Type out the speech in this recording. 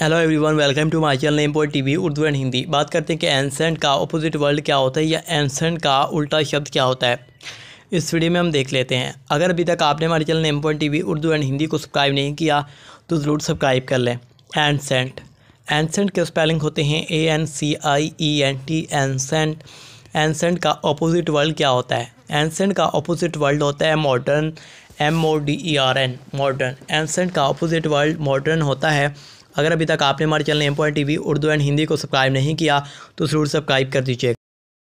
hello everyone welcome to my channel import TV Urdu and Hindi बात करते हैं कि एनसेंट का अपोजिट वर्ल्ड क्या होता है या एनसेंट का उल्टा शब्द क्या होता है इस वीडियो में हम देख लेते हैं अगर अभी तक आपने हमारे channel name point V Urdu and Hindi को सब्सक्राइब नहीं किया तो ज़रूर सब्सक्राइब कर लें एनसेंट एनसेंट के स्पेलिंग होते हैं A N C I E N T ancient ancient का अपोजिट वर्ल्ड क्या होता है एनसेंट का अपोजिट वर्ल्ड होता है modern M O D E R N modern ancient का अपोजिट वर्ल्ड मॉडर्न होता है अगर अभी तक आपने हमारे channel M point T Urdu and Hindi को सब्सक्राइब नहीं किया तो ज़रूर सब्सक्राइब कर दीजिए